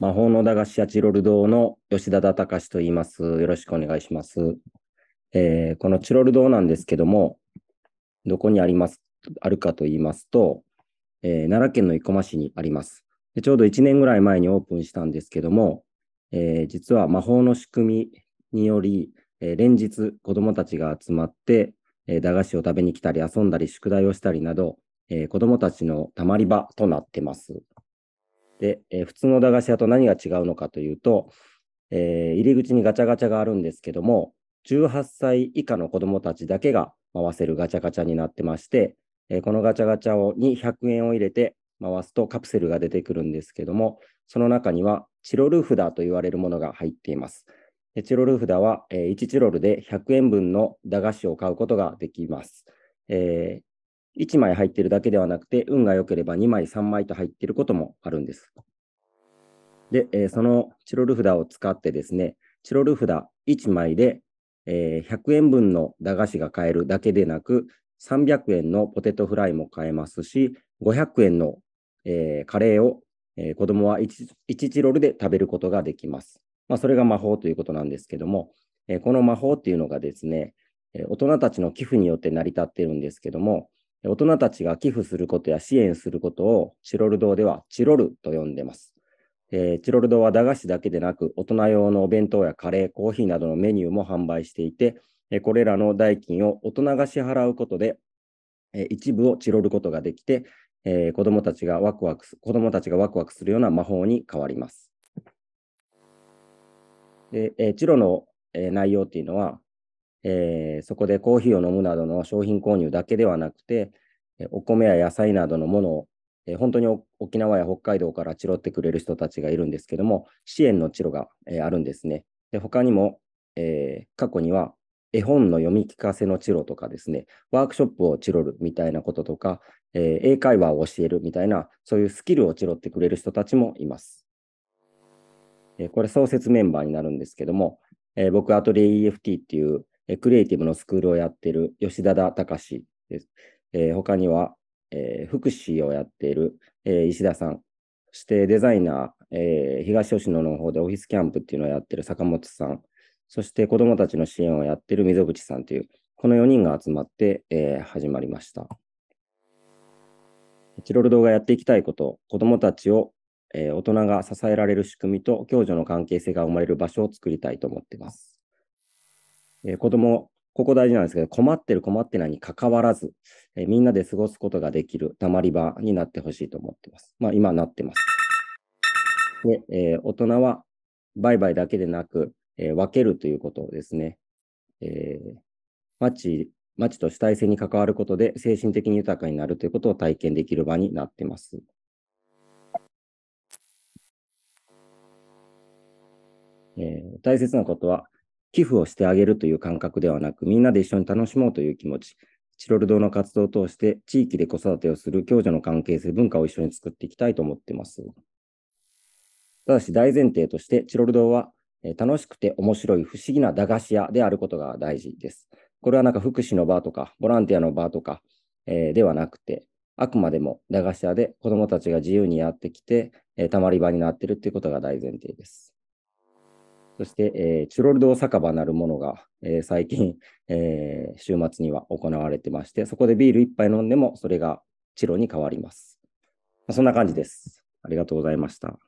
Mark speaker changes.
Speaker 1: 魔法の駄菓子屋チロル堂の吉田田隆と言います。よろしくお願いします。えー、このチロル堂なんですけども、どこにあります、あるかと言いますと、えー、奈良県の生駒市にあります。でちょうど1年ぐらい前にオープンしたんですけども、えー、実は魔法の仕組みにより、えー、連日子供もたちが集まって、えー、駄菓子を食べに来たり遊んだり宿題をしたりなど、えー、子供たちのたまり場となってます。で、えー、普通の駄菓子屋と何が違うのかというと、えー、入り口にガチャガチャがあるんですけども、18歳以下の子供たちだけが回せるガチャガチャになってまして、えこのガチャガチャをに100円を入れて回すとカプセルが出てくるんですけども、その中にはチロル札と言われるものが入っています。でチロル札は、え1チロルで100円分の駄菓子を買うことができます。え1枚入ってるだけではなくて、運が良ければ2枚、3枚と入っていることもあるんです。で、えー、そのチロル札を使ってですね、チロル札1枚で、えー、100円分の駄菓子が買えるだけでなく、300円のポテトフライも買えますし、500円の、えー、カレーを、えー、子供は 1, 1チロルで食べることができます。まあ、それが魔法ということなんですけども、えー、この魔法っていうのがですね、大人たちの寄付によって成り立っているんですけども、大人たちが寄付することや支援することをチロル堂ではチロルと呼んでます。えー、チロル堂は駄菓子だけでなく、大人用のお弁当やカレー、コーヒーなどのメニューも販売していて、えー、これらの代金を大人が支払うことで、えー、一部をチロルことができて、えー、子供たちがワクワク子供たちがワクワクするような魔法に変わります。で、えー、チロの、えー、内容っていうのは、えー、そこでコーヒーを飲むなどの商品購入だけではなくて、お米や野菜などのものを、えー、本当に沖縄や北海道からチロってくれる人たちがいるんですけども、支援のチロが、えー、あるんですね。で他にも、え過去には絵本の読み聞かせのチロとかですね、ワークショップをチロるみたいなこととか、え英会話を教えるみたいな、そういうスキルをチロってくれる人たちもいます。えこれ創設メンバーになるんですけども、え僕、アトリエ EFT っていうえクリエイティブのスクールをやっている吉田田隆です。えー、他には、えー、福祉をやっている、えー、石田さん、そしてデザイナー、えー、東吉野の方でオフィスキャンプっていうのをやってる坂本さん、そして子どもたちの支援をやってる溝口さんという、この4人が集まって、えー、始まりました。チロル堂がやっていきたいこと、子どもたちを、えー、大人が支えられる仕組みと共助の関係性が生まれる場所を作りたいと思っています。え子供、ここ大事なんですけど、困ってる困ってないに関わらず、えみんなで過ごすことができるたまり場になってほしいと思ってます。まあ今なってます。で、えー、大人は売買だけでなく、えー、分けるということですね。えー、町、町と主体性に関わることで精神的に豊かになるということを体験できる場になってます。えー、大切なことは、寄付をしてあげるという感覚ではなく、みんなで一緒に楽しもうという気持ち、チロル堂の活動を通して、地域で子育てをする共助の関係性、文化を一緒に作っていきたいと思っています。ただし、大前提として、チロル堂は、えー、楽しくて面白い不思議な駄菓子屋であることが大事です。これはなんか福祉の場とか、ボランティアの場とか、えー、ではなくて、あくまでも駄菓子屋で子どもたちが自由にやってきて、えー、たまり場になっているということが大前提です。そして、えー、チュロルド酒場なるものが、えー、最近、えー、週末には行われてまして、そこでビール1杯飲んでも、それがチロに変わります。まあ、そんな感じです。ありがとうございました。